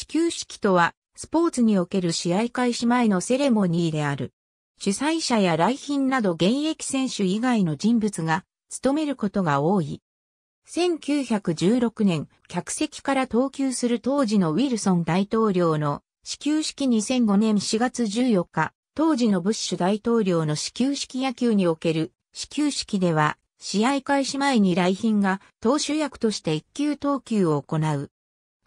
始球式とは、スポーツにおける試合開始前のセレモニーである。主催者や来賓など現役選手以外の人物が務めることが多い。1916年、客席から投球する当時のウィルソン大統領の始球式2005年4月14日、当時のブッシュ大統領の始球式野球における始球式では、試合開始前に来賓が投手役として一球投球を行う。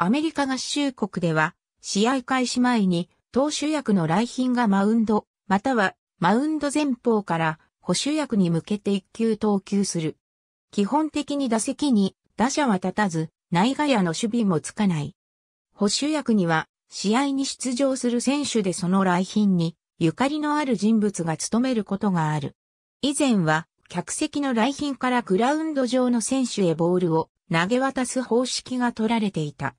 アメリカ合衆国では、試合開始前に、投手役の来賓がマウンド、または、マウンド前方から、補手役に向けて一球投球する。基本的に打席に、打者は立たず、内外野の守備もつかない。補手役には、試合に出場する選手でその来賓に、ゆかりのある人物が務めることがある。以前は、客席の来賓からグラウンド上の選手へボールを投げ渡す方式が取られていた。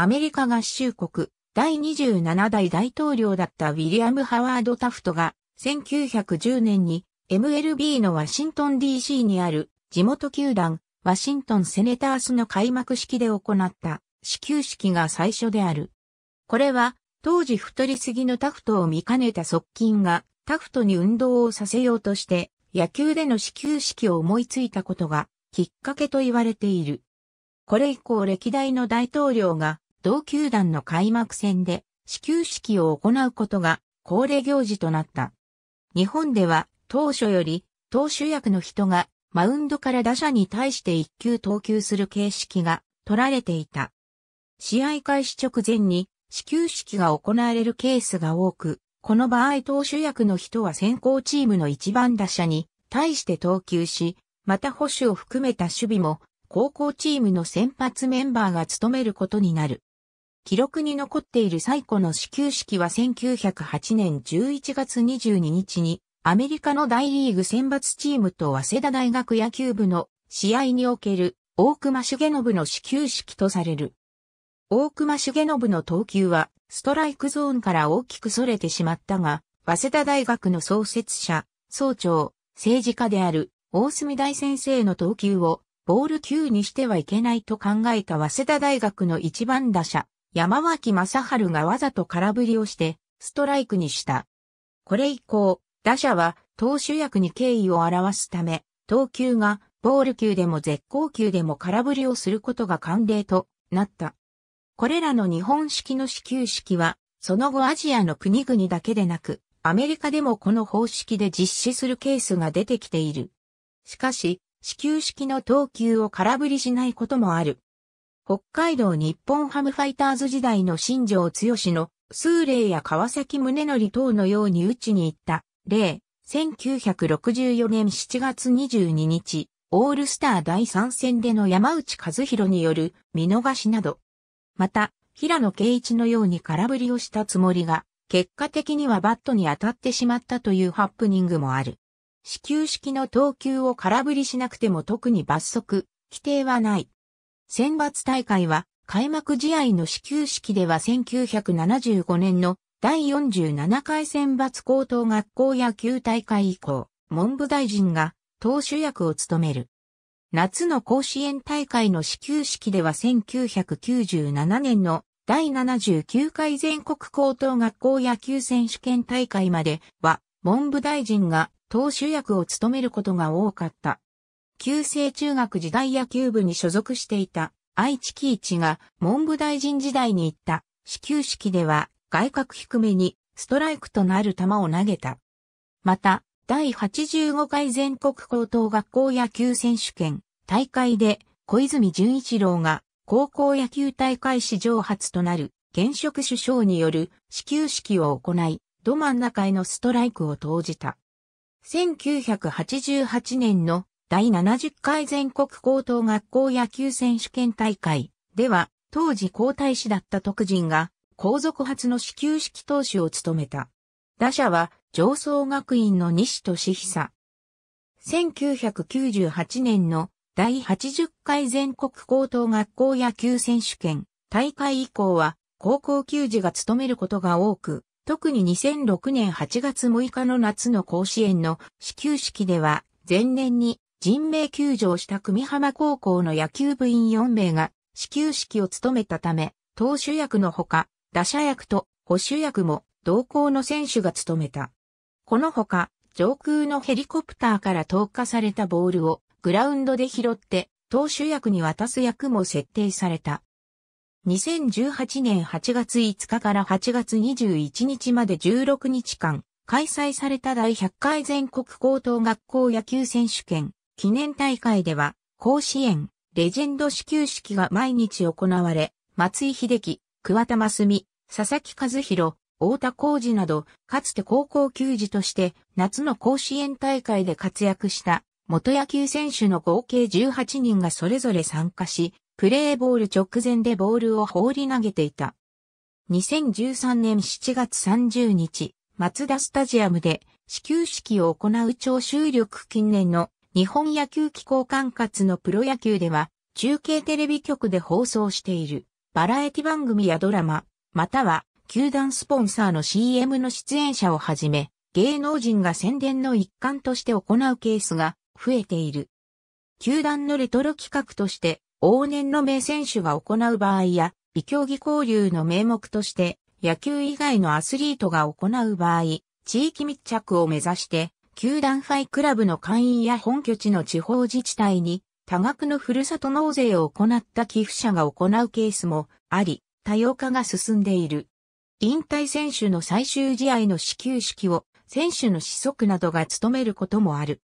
アメリカ合衆国第27代大統領だったウィリアム・ハワード・タフトが1910年に MLB のワシントン DC にある地元球団ワシントンセネタースの開幕式で行った始球式が最初である。これは当時太りすぎのタフトを見かねた側近がタフトに運動をさせようとして野球での始球式を思いついたことがきっかけと言われている。これ以降歴代の大統領が同球団の開幕戦で始球式を行うことが恒例行事となった。日本では当初より投手役の人がマウンドから打者に対して一球投球する形式が取られていた。試合開始直前に始球式が行われるケースが多く、この場合投手役の人は先行チームの一番打者に対して投球し、また保守を含めた守備も高校チームの先発メンバーが務めることになる。記録に残っている最古の始球式は1908年11月22日に、アメリカの大リーグ選抜チームと早稲田大学野球部の試合における大隈重信の始球式とされる。大隈重信の投球はストライクゾーンから大きく逸れてしまったが、早稲田大学の創設者、総長、政治家である大隅大先生の投球をボール級にしてはいけないと考えた早稲田大学の一番打者、山脇正春がわざと空振りをして、ストライクにした。これ以降、打者は投手役に敬意を表すため、投球がボール球でも絶好球でも空振りをすることが慣例となった。これらの日本式の始球式は、その後アジアの国々だけでなく、アメリカでもこの方式で実施するケースが出てきている。しかし、始球式の投球を空振りしないこともある。北海道日本ハムファイターズ時代の新庄剛の、数例や川崎宗則等のように打ちに行った、例、1964年7月22日、オールスター第3戦での山内和弘による見逃しなど。また、平野圭一のように空振りをしたつもりが、結果的にはバットに当たってしまったというハプニングもある。始球式の投球を空振りしなくても特に罰則、規定はない。選抜大会は開幕試合の始球式では1975年の第47回選抜高等学校野球大会以降、文部大臣が党主役を務める。夏の甲子園大会の始球式では1997年の第79回全国高等学校野球選手権大会までは文部大臣が党主役を務めることが多かった。旧制中学時代野球部に所属していた愛知喜一が文部大臣時代に行った始球式では外角低めにストライクとなる球を投げた。また、第85回全国高等学校野球選手権大会で小泉純一郎が高校野球大会史上初となる現職首相による始球式を行い、ど真ん中へのストライクを投じた。1988年の第70回全国高等学校野球選手権大会では、当時皇太子だった徳人が、皇族初の始球式投手を務めた。打者は、上層学院の西俊久。1998年の第80回全国高等学校野球選手権大会以降は高校球児が務めることが多く、特に2006年8月6日の夏の甲子園の始球式では前年に人命助をした組浜高校の野球部員4名が始球式を務めたため、投手役のほか、打者役と保守役も同校の選手が務めた。このほか、上空のヘリコプターから投下されたボールをグラウンドで拾って投手役に渡す役も設定された。2018年8月5日から8月21日まで16日間開催された第100回全国高等学校野球選手権記念大会では、甲子園、レジェンド始球式が毎日行われ、松井秀喜、桑田真澄、佐々木和弘、太田浩二など、かつて高校球児として夏の甲子園大会で活躍した元野球選手の合計18人がそれぞれ参加し、プレーボール直前でボールを放り投げていた。2013年7月30日、マツダスタジアムで始球式を行う徴収力近年の日本野球機構管轄のプロ野球では、中継テレビ局で放送している、バラエティ番組やドラマ、または、球団スポンサーの CM の出演者をはじめ、芸能人が宣伝の一環として行うケースが増えている。球団のレトロ企画として、往年の名選手が行う場合や、異競技交流の名目として、野球以外のアスリートが行う場合、地域密着を目指して、球団ファイクラブの会員や本拠地の地方自治体に多額のふるさと納税を行った寄付者が行うケースもあり、多様化が進んでいる。引退選手の最終試合の始球式を選手の子息などが務めることもある。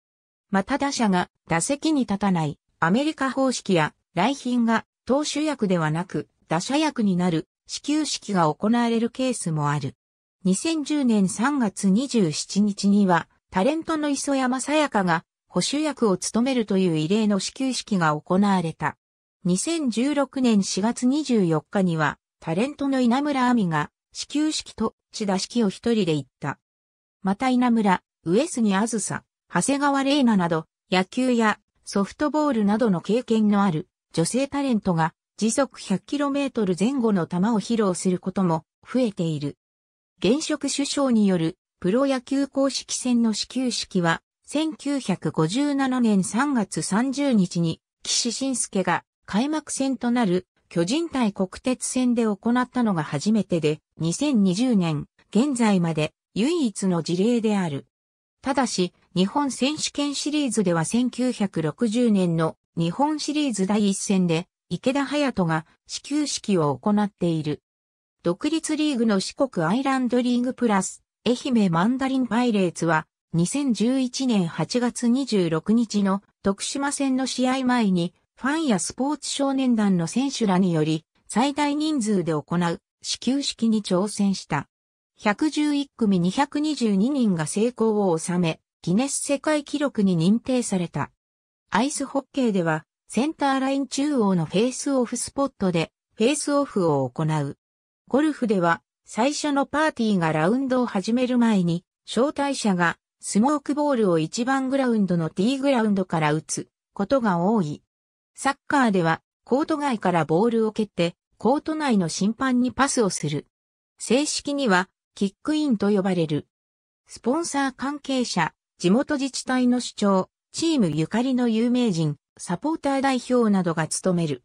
また打者が打席に立たないアメリカ方式や来賓が投手役ではなく打者役になる始球式が行われるケースもある。2010年3月27日にはタレントの磯山さやかが保守役を務めるという異例の始球式が行われた。2016年4月24日には、タレントの稲村亜美が始球式と志田式を一人で行った。また稲村、上杉あずさ、長谷川玲奈など、野球やソフトボールなどの経験のある女性タレントが時速 100km 前後の球を披露することも増えている。現職首相によるプロ野球公式戦の始球式は、1957年3月30日に、岸信介が開幕戦となる巨人対国鉄戦で行ったのが初めてで、2020年、現在まで唯一の事例である。ただし、日本選手権シリーズでは1960年の日本シリーズ第一戦で、池田隼人が始球式を行っている。独立リーグの四国アイランドリーグプラス愛媛マンダリンパイレーツは2011年8月26日の徳島戦の試合前にファンやスポーツ少年団の選手らにより最大人数で行う始球式に挑戦した。111組222人が成功を収め、ギネス世界記録に認定された。アイスホッケーでは、センターライン中央のフェイスオフスポットで、フェイスオフを行う。ゴルフでは、最初のパーティーがラウンドを始める前に、招待者がスモークボールを1番グラウンドの T グラウンドから打つことが多い。サッカーではコート外からボールを蹴ってコート内の審判にパスをする。正式にはキックインと呼ばれる。スポンサー関係者、地元自治体の主張、チームゆかりの有名人、サポーター代表などが務める。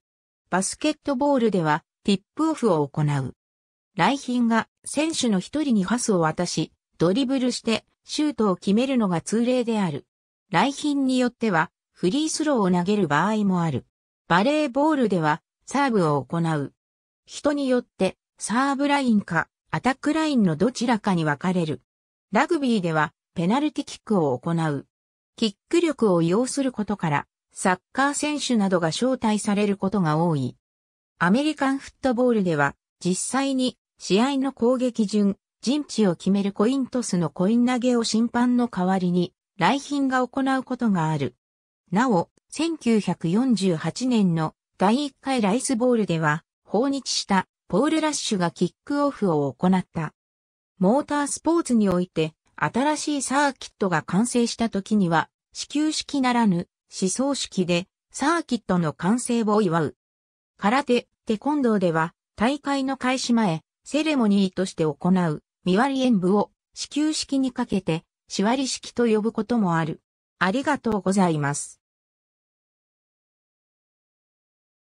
バスケットボールではティップオフを行う。来賓が選手の一人にパスを渡し、ドリブルしてシュートを決めるのが通例である。来賓によってはフリースローを投げる場合もある。バレーボールではサーブを行う。人によってサーブラインかアタックラインのどちらかに分かれる。ラグビーではペナルティキックを行う。キック力を要することからサッカー選手などが招待されることが多い。アメリカンフットボールでは実際に試合の攻撃順、陣地を決めるコイントスのコイン投げを審判の代わりに、来賓が行うことがある。なお、1948年の第1回ライスボールでは、訪日したポール・ラッシュがキックオフを行った。モータースポーツにおいて、新しいサーキットが完成した時には、始球式ならぬ、思想式で、サーキットの完成を祝う。空手、テコンドーでは、大会の開始前、セレモニーとして行う、見割り演舞を、始球式にかけて、しわり式と呼ぶこともある。ありがとうございます。